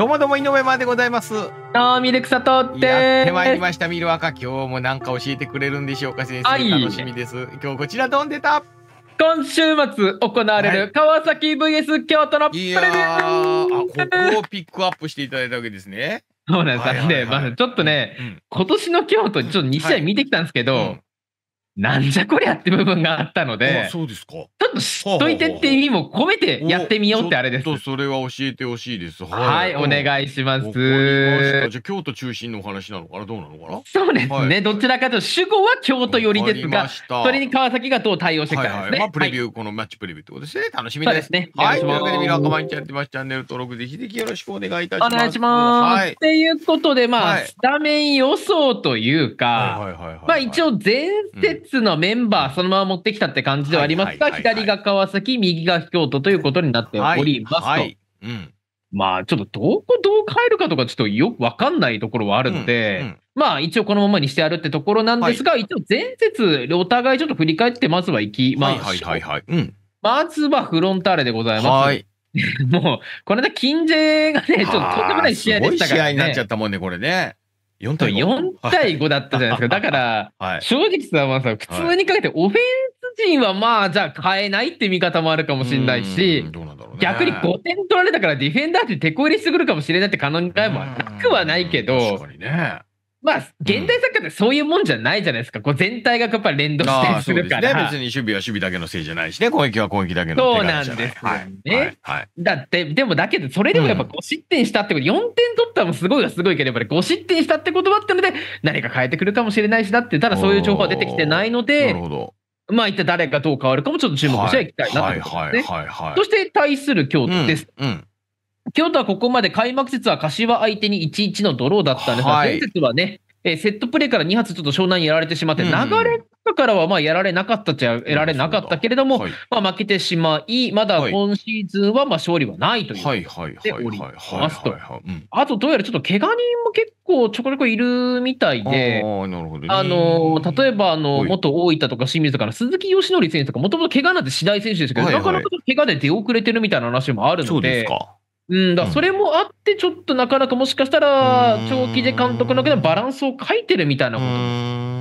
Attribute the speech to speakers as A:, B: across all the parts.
A: どうもどうも井上までございます。ど
B: うミルクサトってやってまいりま
A: した、ミルアカ。今日もなんか教えてくれるんでしょうか、先生。楽しみです。今日こちらどんでた今週末行われる川崎 VS 京都のプレビュはい、あここをピックアップしていただいたわけですね。
B: そうなんです。で、まあ、ちょっとね、うん、今年の京都、ちょっと2試合見てきたんですけど、はいうん
A: なんじゃこりゃって部分があったので、そう
B: ですか。ちょっと知っといてって意味も込めてやってみようって
A: あれです。とそれは教えてほしいです。はい、お願いします。じゃ京都中心のお話なのかな、どうなのかな。
B: そうですね。どちら
A: かというと主語は京都
B: 寄りですが、それに川崎がどう対応していくかですね。まあプレ
A: ビューこのマッチプレビューってことですね。楽しみです。ね。はい。というわけでミラー毎日やってますチャンネル登録ぜひぜひよろしくお願いいたします。お願いします。っ
B: ていうことでまあスタメン予想
A: というか、はははいいい
B: まあ一応前節ッのメンバーそのまま持ってきたって感じではありますが、左が川崎、右が京都ということになっておりますと。はいはいうん、まあ、ちょっとどこどう変えるかとか、ちょっとよくわかんないところはあるので、うんうん、まあ、一応このままにしてあるってところなんですが、はい、一応前節、お互いちょっと振り返って、まずはいきましょまずはフロンターレでご
A: ざいます。はい もう、この間、金勢がね、ちょっととんでもない試合でしたから、ね、すごい試合になっちゃったもんね、これね。4対 ,4 対5だったじゃないですか。だから、はい、正直さ、まあ、さ、普通にかけてオフェンス陣は
B: まあ、じゃあ変えないって見方もあるかもしれないし、ね、逆に5点取られたからディフェンダーって手こ入りしてくるかもしれないって可能性もなくはないけど、確かにね。まあ、現代作家ってそういうもんじゃないじゃないですか。こう全体がやっぱ連動してするから。ね、別に
A: 守備は守備だけのせいじゃないしね、攻撃は攻撃だけのそうなんですよね、はいはい。
B: だって、でもだけど、それでもやっぱ5失点したってこと、うん、4点取ったらもすごいがすごいけど、やっぱり5失点したってことってので、何か変えてくるかもしれないしだって、ただそういう情報は出てきてないので、まあ一体誰がどう変わるかもちょっと注目していきたいなと、ね、はいはいはいはい、そして対する今日です。うん、うん京都はここまで開幕節は柏相手に1-1のドローだったんですが、はい、前節はね、えセットプレーから2発ちょっと湘南にやられてしまって、流れからはまあやられなかったっちゃやられなかったけれども、まあ負けてしまい、まだ今シーズンはまあ勝利はないというにおりますと。あとどうやらちょっと怪我人も結構ちょこちょこいるみたいで、
A: あ、の例えばあの元
B: 大分とか清水から鈴木義則選手とか、もともと怪我なんてしない選手ですけど、なかなか怪我で出遅れてるみたいな話もあるので。そうですかうん、だそれもあって、ちょっとなかなかもしかしたら、長期で監督のバランスを書いてるみたいなこ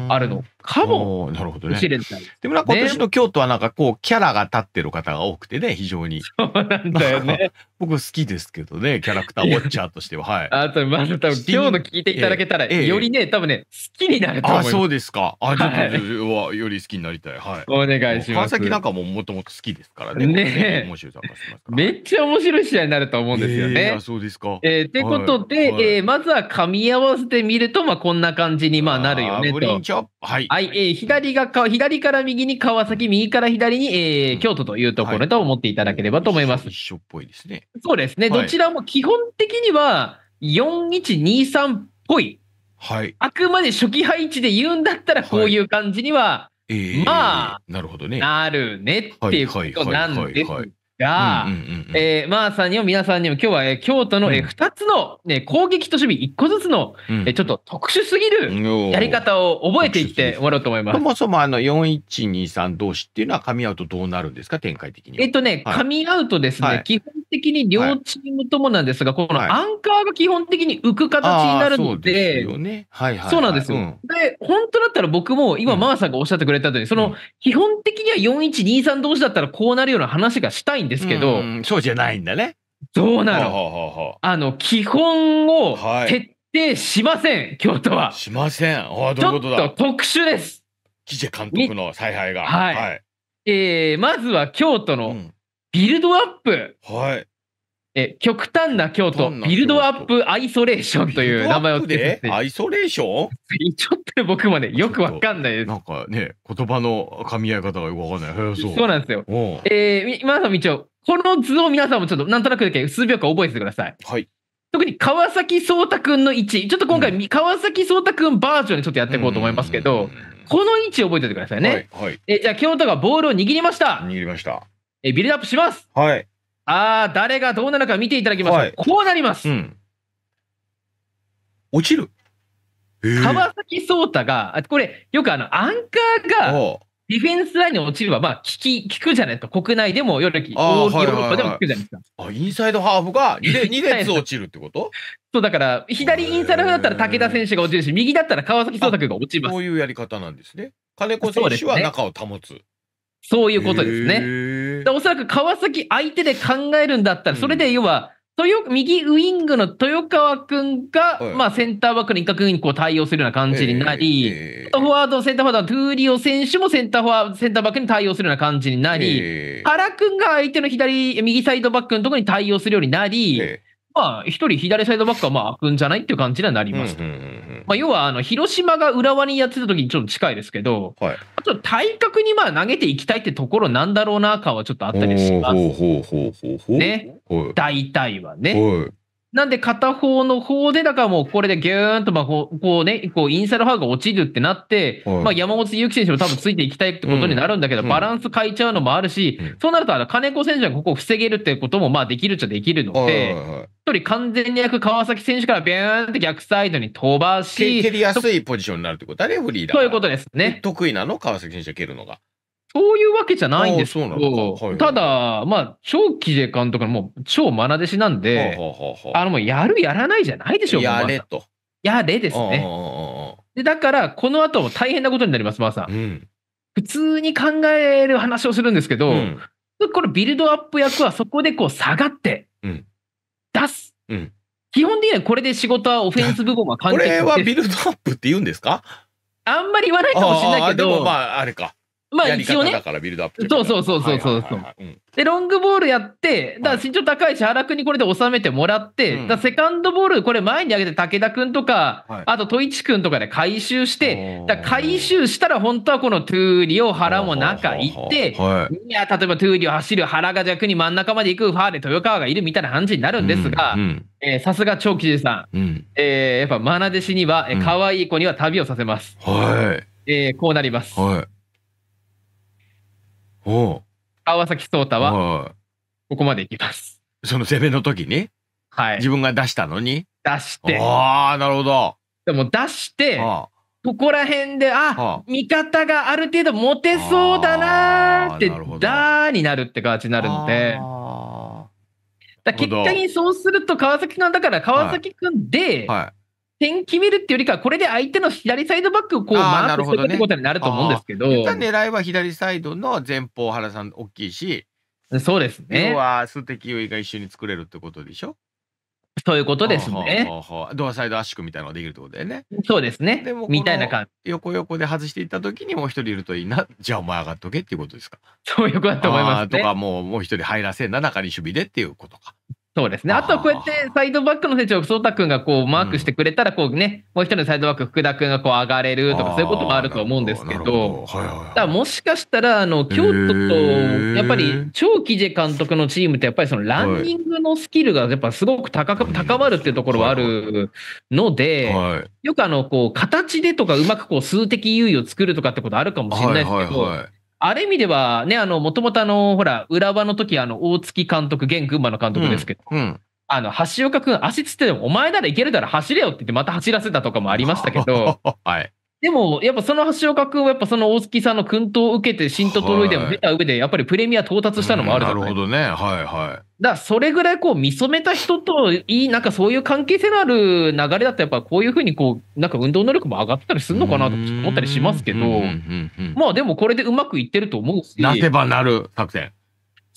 B: とあるの
A: かもなるほど、ね、しれない。でもなんか今年の京都はなんかこう、キャラが立ってる方が多くてね、非常に。そうなんだよね。僕好きですけどね、キャラクターウォッチャーとしては。はい。あと、まず、あ、多分今日の聞いていただけたら、より
B: ね、多分ね、好きになると思います。あ、そ
A: うですか。あ、ちょっと、はい、より好きになりたい。はい。お願いします。川崎なんかももともと好きですからね。ねね面白いしますめっちゃ面白い試合になると思うんですよね。えー、そうですか。えー、ってことで、はい、え
B: ー、まずは噛み合わせてみると、まあ、こんな感じにまあなるよねと。ブリンチョッはい。はい、えー、左がか、左から右に川崎、右から左に、えー、京都というところと思っていただければと思
A: います。一緒っぽいですね。
B: そうですね。どちらも基本的には、4123っぽい。はい。あくまで初期配置で言うんだったら、こういう感じには、
A: はい、まあ、えー、なるほどね。なるねっていうことなんですが、
B: えー、マーさんにも皆さんにも今日は、えー、京都の、えー、2つの、ね、攻撃と守備1個ずつの、
A: うん、えー、ちょっと特殊すぎるやり方を覚えていってもらおうと思います。そもそもあの4123同士っていうのは噛み合うとどうなるんですか展開的に
B: えっとね、はい、噛み
A: 合うとですね、はい、基本的に両チームともなんですが、このア
B: ンカーが基本的に浮く形になるので、はい、ねはいはい、そうなんですよ、うん、で、本当だったら僕も今、まーさんがおっしゃってくれたように、その、基本的には4123同士だったらこうなるような話がしたいんですけど、
A: そうじゃないんだね。どうなの。あの基本を徹底しません、はい、京都は。しません。あどういうことだ。ちょっと特殊です。記者監督の采配が。はい。はい、えー、まずは京都のビルドアッ
B: プ。はい。え極端な京都ビルドアップアイソレーションという名前をつけて
A: アイソレーションちょっと僕もねよくわかんないですなんかね言葉の噛み合い方がよくわかんないそうなんですよ
B: えー、皆さんも一応この図を皆さんもちょっとなんとなくだけ数秒間覚えててくださいはい特に川崎颯太君の位置ちょっと今回、うん、川崎颯太君バージョンでちょっとやっていこうと思いますけど、この位置覚えておいてくださいね、はいはい、えじゃあ京都がボールを握りました握りましたえビルドアップしますはいああ、誰がどうなるか見ていただきましょう。はい、こうなります。うん、落ちる、えー、川崎颯太が、これ、よくあの、アンカーが、ディフェンスラインに落ちれば、まあ、聞き、聞くじゃないですか。国内でも、より、ヨーロッパでも聞くじゃな
A: いですか。あ、インサイドハーフが2列 ,2 列落ちるってこと そう、だから、左インサイドハーフだったら武田選手が落ちるし、右だったら川崎颯太君が落ちます。そういうやり方なんですね。金子選手は中を保つ。
B: そう、ね,、いうことですね。おそらく川崎相手で考えるんだったら、それで要は、豊右ウイングの豊川君が、まあ、センターバックの一角にこう対応するような感じになり、フォワード、センターフォワードのトゥーリオ選手もセンターフォワード、センターバックに対応するような感じになり、原君が相手の左、右サイドバックのところに対応するようになり、まあ、一人左サイドバックはまあ開くんじゃないっていう感じにはなります。うまあ、要は、あの、広島が浦和にやってた時にちょっと近いですけど、はい、ちょっと体格にまあ投げていきたいってところなんだろうな感はちょっとあったりしま
A: す。
B: ね。大体はね。なんで片方の方で、だからもうこれでギューンとまあこうこうね、こうインサイドハーフが落ちるってなって、まあ山本祐希選手も多分ついていきたいってことになるんだけど、うん、バランス変えちゃうのもあるし、うん、そうなるとあの金子選手がここを防げるっ
A: てこともまあできるっちゃできるので、
B: 一人完全に役川崎選手からビューンって逆
A: サイドに飛ばし、蹴りやすいポジションになるってことだね、フリーダー。そういうことですね。得意なの川崎選手が蹴るのが。
B: そういうわけじゃないんですけど、はい、ただ、まあ、超キジ監督のもう超な弟子なんで、あの、もうやる、やらないじゃないでしょう、やれと。やれですね。でだから、この後も大変なことになります、まあさ、うん。普通に考える話をするんですけど、うん、このビルドアップ役はそこでこう下がって、出す。うん、基本的にはこれで仕事はオフェンス部門はな
A: い。これはビルドアップって言うんですか
B: あんまり言わないかもしれないけど。でもま
A: あ、あれか。まあ一応ねだ。からビルドアップそうそうそうそうそうはいはいはいはん
B: で、ロングボールやって、だから身長高いし、原君にこれで収めてもらって、うんだセカンドボール、これ前に上げて武田君とか、はいあと戸一君とかで回収してだ回収したら、本当はこのトゥーリオ、原も中行って、はい。いや、例えばトゥーリオ走る、原が逆に真ん中まで行く、ファーで豊川がいるみたいな感じになるんですがう、んえーさすが長吉さん、うん。えーやっぱ愛弟子には、えーうん可愛い子には旅をさせます。はい。えーこうなります。はい。
A: 川崎颯太はここまでいきます。その攻めの時に、はい、自分が出したのに出して。ああ、なるほど。でも出して、ここら辺で、あ、あ
B: 味方がある程度持てそうだなーって、だーになるって形になるんで。だ結果にそうすると川崎君だから川崎君で、はいはい点決めるっていうよりかは、これで相手の左サイドバックをこうあマなーるクすほるどっねてことになると思うんですけど、ったら
A: 狙いは左サイドの前方、原さん大きいし、そうです要ね。は数的優位が一緒に作れるってことでしょそういうことですね。ドアサイド圧縮みたいなのができるってことだよね。そうですねでも。みたいな感横横で外していった時にもう一人いるといいな。じゃあお前上がっとけっていうことですか。そういうことだと思いますとかもうもう一人入らせんな中に守備でっていうことか。そうですね。あとはこうやってサイドバックの選手を颯太君がこうマークしてくれ
B: たら、こうね、うん、もう一人のサイドバック、福田君がこう上がれるとか、そういうこともあると思うんですけど、はいはい、だもしかしたら、あの、京都と、やっぱり、長喜次監督のチームって、やっぱりそのランニングのスキルが、やっぱすごく高く、高まるっていうところはあるので、よくあの、こう、形でとか、うまくこう、数的優位を作るとかってことあるかもしれないですけど、はいはいはいある意味では、ね、あの、もともとあの、ほら、浦和の時、あの、大月監督、現群馬の監督ですけど、うんうん、あの、橋岡君、足つってても、お前ならいけるだろ、走れよって言って、また走らせたとかもありましたけど、はい。でも、やっぱその橋岡君は、やっぱその大月さんの薫陶を受けて、新都トロイデンを出た上で、やっぱりプレミア到達したのもあるじゃない、うん、なるほどね。はいはい。だそれぐらいこう見初めた人といい、なんかそういう関係性のある流れだと、やっぱこういうふうにこう、なんか運動能力も上がったりするのかなと思ったりしますけど、まあでもこれでうまくいってると思うし。なせばなる作戦。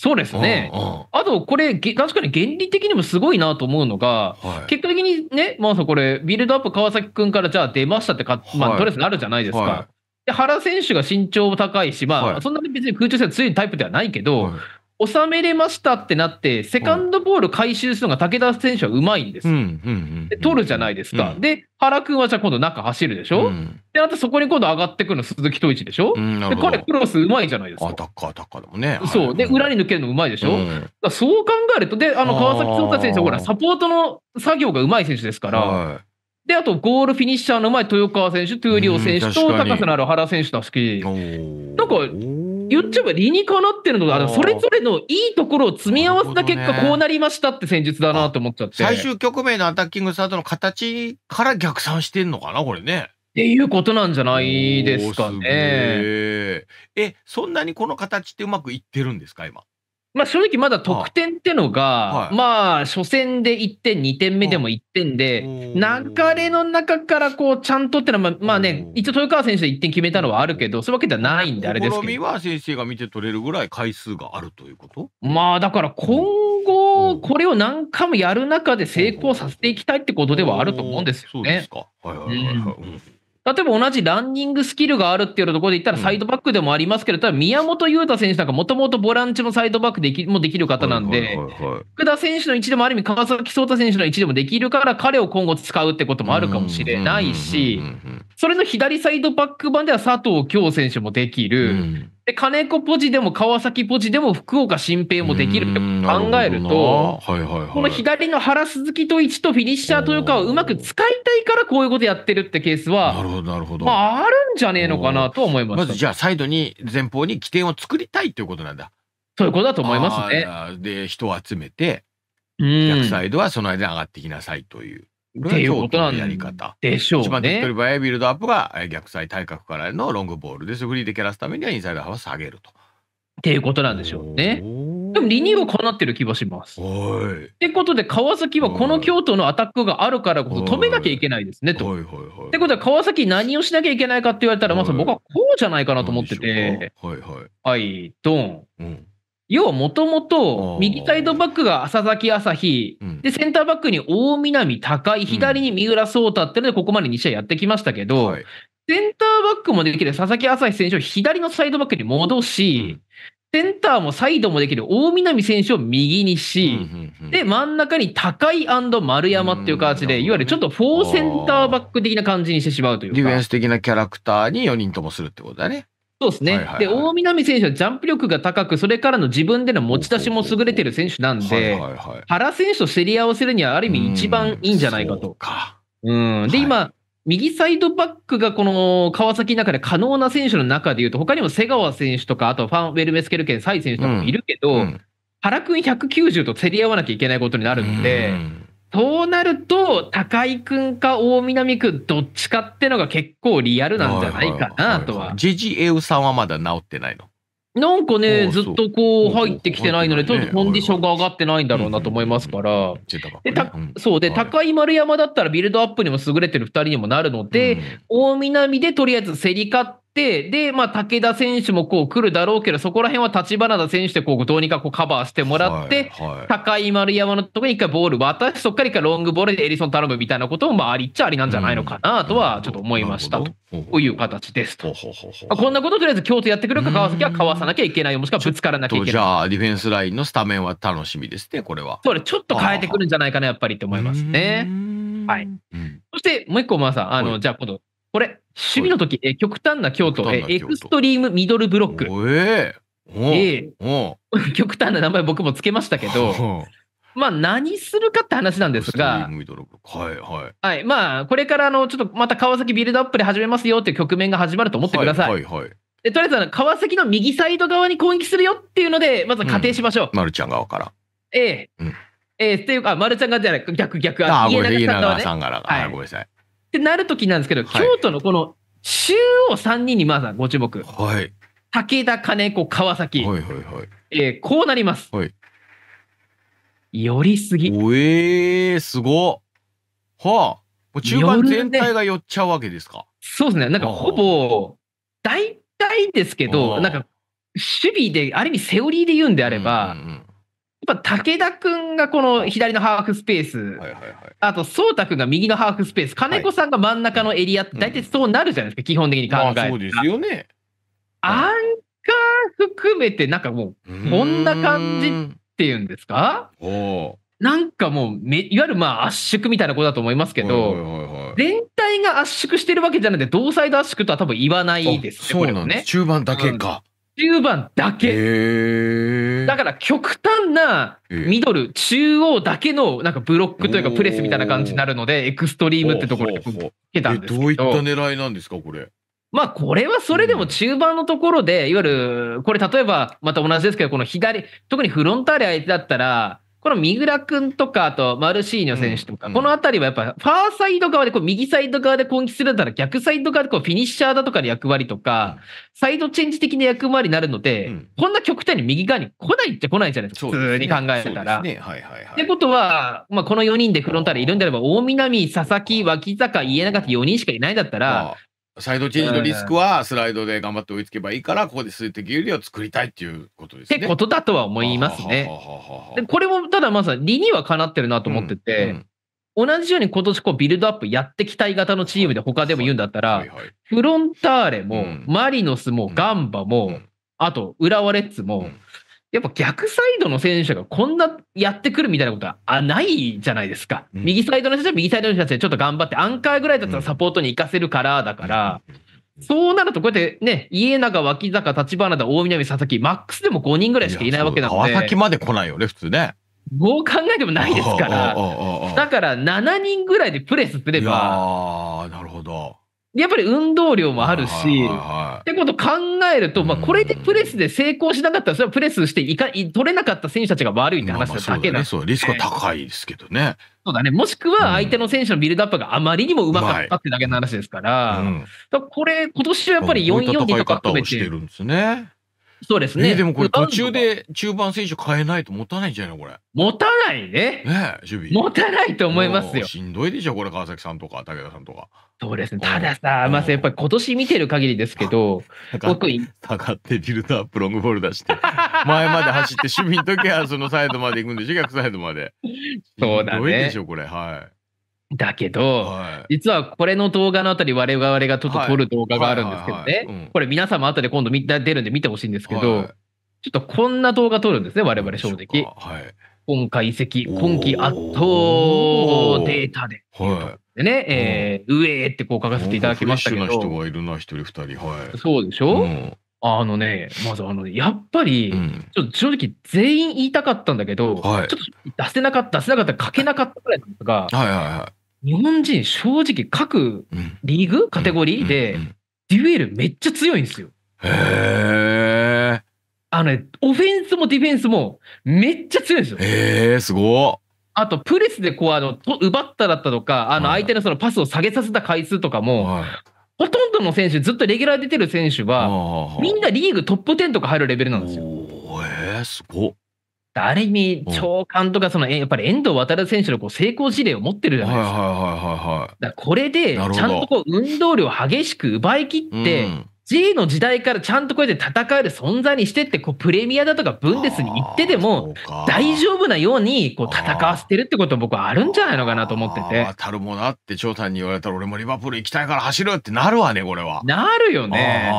B: そうですね。あと、これ、確かに原理的にもすごいなと思うのが、はい、結果的にね、まあ、これ、ビルドアップ川崎君からじゃあ出ましたってか、まあ、とりあえずなるじゃないですか。はいで原選手が身長も高いし、まあ、そんなに別に空中戦強いタイプではないけど、収めれましたってなって、セカンドボール回収するのが武田選手はうまいんです、で取るじゃないですか、で、原君はじゃあ今度、中走るでしょ、うん、で、あとそこに今度上がってくるの鈴木統一でしょ、うん、で彼
A: クロスうまいじゃないですか。アタッカー、アタッカーだもんね。
B: そう。で、裏に抜けるのうまいでしょ、うん、だそう考えると、で、あの、川崎壮太選手はほら、サポートの作業がうまい選手ですから、で、あと、ゴールフィニッシャーの前、豊川選手、闘莉王選手と、高さのある原選手だし、なんか、言っちゃえば理にかなってるのが、それぞれのいいところを積み合わせた結果、こうなりましたって戦術だなと思っちゃって、ね。最終
A: 局面のアタッキングスタートの形から逆算してんのかな、これね。っていうことなんじゃないですかね。ええ、そんなにこの形ってうまくいってるんですか、今。まあ正直まだ得点
B: ってのが、はい、まあ初戦で1点、2点目でも1点で、流れの中からこうちゃんとってのは、まあね、一応豊川選手で1点決めたのはあるけど、そういうわけではないんであれですけど。みは
A: 先生が見て取れるぐらい回数があるというこ
B: とまあだから今後、これを何回もやる中で成功させていきたいってことでは
A: あると思うんですよね。そ
B: うですか。はいはいはい、はい。うん例えば同じランニングスキルがあるっていうところで言ったら、サイドバックでもありますけど、ただ宮本優太選手なんか、もともとボランチのサイドバックできもできる方なんで、福田選手の位置でもある意味、川崎颯太選手の位置でもできるから、彼を今後使うってこともあるかもしれないし、それの左サイドバック版では佐藤京選手もできる。で、金子ポジでも川崎ポジでも福岡新平もできるって考えると、
A: はいはいはい、この
B: 左の原鈴木と一とフィニッシャーと豊川をうまく使いたい
A: からこういうことやってるってケースは、なるほど、なるほど。まあ、あるんじゃねえのかなと思います。まずじゃあ、サイドに、前方に起点を作りたいということなんだ。そういうことだと思いますね。で、人を集めて、逆サイドはその間上がってきなさいという。っていうことなんやり方。でしょうね。一番手っ取り早いビルドアップが逆サイ対角からのロングボールです。フリーで蹴らすためにはインサイド幅を下げると。っていうことなんでしょうね。でもリニューはこうなってる気は
B: します。ってことで川崎はこの京都のアタックがあるからこそ止めなきゃいけないですねと。ってことは川崎何をしなきゃいけないかって言われたらまず僕はこうじゃないかなと思って
A: て。はいはい。
B: はい、ドン。うん要はもともと右サイドバックが浅崎朝日、うん、で、センターバックに大南高井、左に三浦颯太ってので、ここまで2試合やってきましたけど、はい、センターバックもできる佐々木朝日選手を左のサイドバックに戻し、うん、センターもサイドもできる大南選手を右にし、うんうんうん、で、真ん中に高井丸山っていう形で、いわゆるちょっとフォーセンターバック的な感じにしてしまうというか。
A: ディフェンス的なキャラクターに4人ともするってことだね。そうですね、はいはいはい、で
B: 大南選手はジャンプ力が高く、それからの自分での持ち出しも優れてる選手なんで、原選手と競り合わせるには、ある意味、一番いいんじゃないかと。うんで、はい、今、右サイドバックがこの川崎の中で可能な選手の中でいうと、他にも瀬川選手とか、あとファン・ウェルメスケルケン、サイ選手とかもいるけど、うんうん、原君190と競り合わなきゃいけないことになるんで。うんそうなると、高井君か大南君、どっ
A: ちかってのが結構リアルなんじゃないかなとは。ジジエウさんはまだ治ってないの
B: なんかね、ずっとこう入ってきてないので、ちょっとコンディションが上がってないんだろうなと思いますから。で、たそうで、高井丸山だったらビルドアップにも優れてる2人にもなるので、大南でとりあえず競り勝って、、で、まあ、武田選手もこう来るだろうけど、そこら辺は立花田選手でこうどうにかこうカバーしてもらって、はいはい、高い丸山のところに一回ボール渡して、そこから一回ロングボールでエリソン頼むみたいなことも、まあ、ありっちゃありな
A: んじゃないのかなとはちょっと思いましたという形ですと。
B: こんなこととりあえず京都やってくるか、川崎はかわさなきゃいけない、よ、もしくはぶつ
A: からなきゃいけない。じゃあ、ディフェンスラインのスタメンは楽しみですね、これは。
B: そうちょっと変えてくるんじゃないかな、やっぱりって思いますね。はい。そして、もう一個、まあさ、あの、じゃあ今度、これ、趣味の時、え極端な京都え、エクストリームミドルブロック。ええー、極端な名前僕もつけましたけど、まあ何するかって話なんですが、
A: はいは
B: い。はい、まあこれからのちょっとまた川崎ビルドアップで始めますよっていう局面が始まると思ってください。はいはい、はい、とりあえずあの川崎の右サイド側に攻撃するよっていうので、まず仮定しましょう。うん、ま、るちゃん側から。ええー。うん、えー、っていうか、まるちゃん側じゃない、逆、逆、あ、家永さん側、ね、はい、ごめんなさい。ってなるときなんですけど、はい、京都のこの中央3人にまずはご注目。はい。武田、金子、川崎。はいはいはい。えー、こうなります。はい。
A: 寄りすぎ。えー、すごはあ。中盤全体が寄っちゃうわけですか。ね、そうですね。なんかほぼ、
B: 大体ですけど、なんか、守備で、ある意味セオリーで言うんであれば、うんうんうんやっぱ武田君がこの左のハーフスペース、あと颯太君が右のハーフスペース、金子さんが真ん中のエリアって、大体そうなるじゃないですか、うん、基本的に考えたら。そうですよね。アンカー含めて、なんかもう、こんな感じっていうんですかなんかもうめ、いわゆるまあ圧縮みたいなことだと思いますけど、はいはいはいはい、全体が圧縮してるわけじゃなくて、同サイド圧縮とは多分言わないですね、そうなんですね。中
A: 盤だけか。
B: うん中盤だけ。だから極端なミドル、中央だけのなんかブロックというかプレスみたいな感じになるので、エクストリームってところで
A: けたんですけど。どういった狙いなんですか、これ。
B: まあ、これはそれでも中盤のところで、いわゆる、これ例えば、また同じですけど、この左、特にフロンターレ相手だったら、この三浦君とか、あとマルシーニョ選手とか、うんこのあたりはやっぱ、ファーサイド側でこう右サイド側で攻撃するんだったら、逆サイド側でこうフィニッシャーだとかの役割とか、サイドチェンジ的な役割になるので、うん、こんな極端に右側に来ないって来ないじゃないですか、普通に考えたら。ねはいはいはい、ってことは、まあ、この4人でフロンターレいるんであれば、大南、佐々木、脇坂、家永って4人しかいないんだったら、
A: サイドチェンジのリスクはスライドで頑張って追いつけばいいから、ここで数的有利を作りたいっていうことですね。ってことだとは思いますね。
B: これもただまさに理にはかなってるなと思ってて、うんうん、同じように今年こうビルドアップやってきたい型のチームで他でも言うんだったら、フロンターレも、マリノスもガンバも、あと浦和レッズも、やっぱ逆サイドの選手がこんなやってくるみたいなことはあないじゃないですか、右サイドの手は右サイドの選手ちでちょっと頑張って、アンカーぐらいだったらサポートに行かせるからだから、そうなると、こうやってね、家長、脇坂、立花田、大南、佐々木、マックスでも5人ぐらいしかいないわけなんで。川崎ま
A: で来ないよね、普通ね。
B: どう考えてもないですから、だから7人ぐらいでプレスすれば、なるほどやっぱり運動量もあるし、ってこと考えると、まあ、これでプレスで成功しなかったら、それはプレスしていか取れなかった選手たちが悪いって話だだけなまあそうね、そうリスクは高いですけどね。そうだね、もしくは相手の選手のビルドアップがあまりにもうま
A: かったってだけの話ですから、うん、か
B: らこれ、今年はやっぱり442とか含めて。る
A: んですね。そうですね。えー、でもこれ途中で中盤選手変えないと持たないんじゃないのこれ。持たないね。ね守備。持たないと思いますよ。しんどいでしょ、これ、川崎さんとか、武田さんとか。そうで
B: すね。たださ、
A: まあ、やっぱり今年見てる限りですけど、僕、たかってビルドアップロングボール出して、前まで走って、守備の時はそのサイドまで行くんでしょ、逆サイドまで。そうだね。どういでしょ、これ。はい。だけど、はい、実は
B: これの動画のあたり、我々がちょっと撮る動画があるんですけどね、これ皆様も後で今度み出るんで見てほしいんですけど、はい、ちょっとこんな動画撮るんですね、我々正直。はい、今
A: 回移籍、今季圧倒
B: データで。
A: はいでね、えー、うえーってこう書かせていただきましたけど。フレッシュな人がいるな、一人二人。はい。そうでしょ、うん、あ
B: のね、まずあの、やっぱり、ちょっと正直全員言いたかったんだけど、はい、ちょっと出せなかった、出せなかった、書けなかったぐらいなんが、はいはいはい。日本人、正直各リーグ、うん、カテゴリーで、デュエルめっちゃ強いんですよ。へえ。あのね、オフェンスもディフェンスもめっちゃ強いんですよ。へえ、すごあと、プレスでこうあの奪っただったとか、あの相手のそのパスを下げさせた回数とかも、はい、ほとんどの選手、ずっとレギュラー出てる選手は、みんなリーグトップ10とか入るレベルなんですよ。えー、すごある意味、長官とかその、やっぱり遠藤航選手のこう成功事例を持ってるじゃないですか。これで、ちゃんとこう運動量激しく奪い切って、うん J の時代からちゃんとこうやって戦える存在にしてってこうプレミアだとかブンデスに行ってでも大丈夫なよう
A: にこう戦わせてるってこと僕はあるんじゃないのかなと思ってて。たるもなって長さんに言われたら俺もリバプール行きたいから走るってなるわねこれは。なるよね。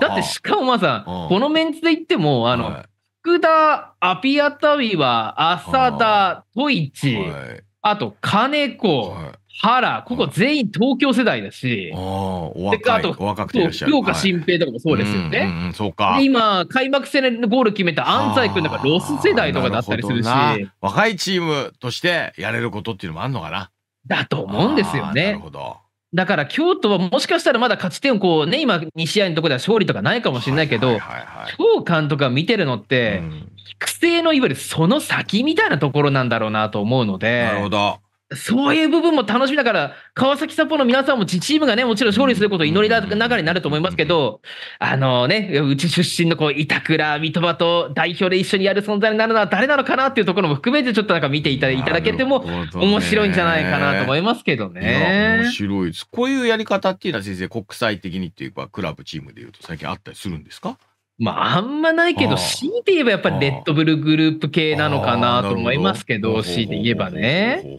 A: だってしかもまさ、ん、このメンツで言ってもあの、福田アピアタビは
B: 浅田、トイチ、あと金子。はい原、ここ全員東京世代
A: だし、ああと、お若くてら福岡新
B: 平とかもそうですよね。はい、うんうん、そうか。今、開幕戦でゴール決めた安西君なんかロス世代とかだったりするしる。
A: 若いチームとしてやれることっていうのもあるのかな。
B: だと思うんですよね。なるほど。だから京都はもしかしたらまだ勝ち点をこうね、今2試合のところでは勝利とかないかもしれないけど、はいはいはいはい、今日監督が見てるのって、うん、育成のいわゆるその先みたいなところなんだろうなと思うので。なるほど。そういう部分も楽しみだから、川崎サポの皆さんもチームがね、もちろん勝利することを祈りながらになると思いますけど、あのね、うち出身のこう板倉、三笘と代表で一緒にやる存在になるのは誰なのかなっていうところも含
A: めて、ちょっとなんか見ていただけても、面白いんじゃないかなと思いますけどね。面白いです。こういうやり方っていうのは先生、国際的にっていうか、クラブチームでいうと最近あったりするんですかまあ、あんまないけど、強いて言えばやっぱりレッドブルグループ系なのかなと思
B: いますけど、強いて言えばね。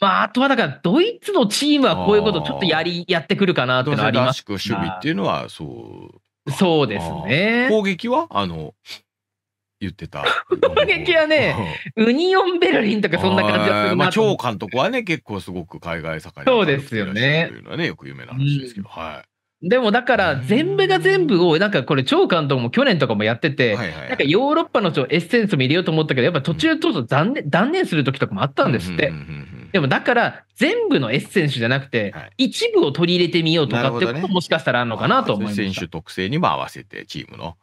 B: まあ、あとはだから、ドイツのチームはこういうことちょっとやり、やってくるかな
A: ってのはあります守備っていうのは、そう。そうですね。攻撃はあの、言ってた。攻
B: 撃はね、ウニオンベルリンとかそんな感じがすまあ、超
A: 監督はね、結構すごく海外盛りそうですよね。というのはね、よく有名な話ですけど、はい。
B: でもだから全部が全部をなんかこれ超監督も去年とかもやってて、なんかヨーロッパのエッセンスも入れようと思ったけどやっぱ途中ちょっと断念断念する時とかもあったんですって。でもだから全部のエッセンスじゃなくて、一部を取り入れてみようとかってことももしかしたらあるのかなと思います、はいね、選
A: 手特性にも合わせてチームの。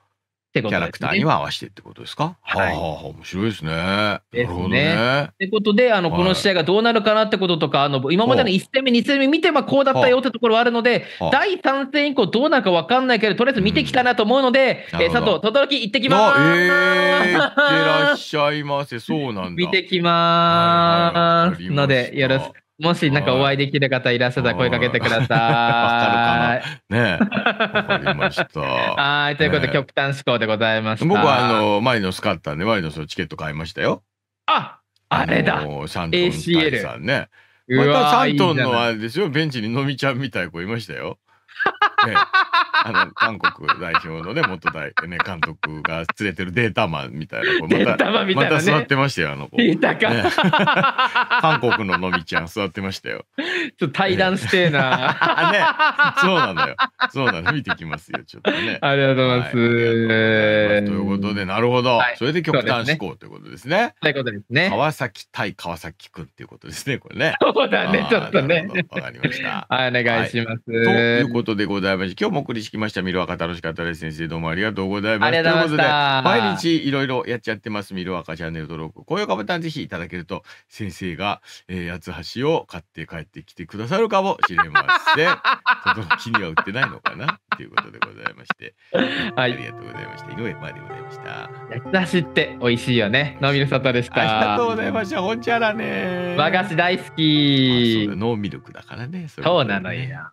A: ってこと、ね、キャラクターには合わせてってことですか。はい、はあ、面白いですね。なる
B: ほどね。ってことで、あの、この試合がどうなるかなってこととか、あの、今までの1戦目、2戦目見て、まあ、こうだったよってところはあるので、第3戦以降どうなるか分かんないけど、とりあえず見てきたなと思うので、え佐藤轟行ってきます。えー、ってらっ
A: しゃいませ。そうな
B: んだ。見てきます。ので、よろしく。もしなんかお会いできる方いらっしゃったら声かけてください。わかるかな。ねわかりました。はい、ということで、ね、極端思考でございます。僕はあ
A: の、マリノス買ったんで、マリノスのチケット買いましたよ。ああれだ。もう、サントンさんね。またサントンのあれですよ、ベンチにのみちゃんみたい子いましたよ。ね、あの韓国代表のね元大、ね、監督が連れてるデータマンみたいな子また、ね、また座ってましたよあの子、ね、韓国ののみちゃん座ってましたよちょっと対談してえな、ね、そうなんだよそうなんだ見てきますよちょっとねありがとうございますはいということでなるほど、はい、それで極端思考ということですねということですね川崎対川崎くんっていうことですねこれねそうだねちょっとねわかりましたはいお願いします、はい、ということことでございまして、今日もお送りしきました。ミルワカ楽しかったです。先生、どうもありがとうございましたということでした毎日いろいろやっちゃってます。ミルワカチャンネル登録、高評価ボタンぜひいただけると、先生が、えー、八つ橋を買って帰ってきてくださるかもしれません。そ の気には売ってないのかなということでございまして、はい、ありがとうございました。井上までございました。八つ橋って美味しいよね。のみるさとでした。ありがとうございました。ほんちゃらね。和菓子大好き。そうノーミルクだからね。そねそうなのよ。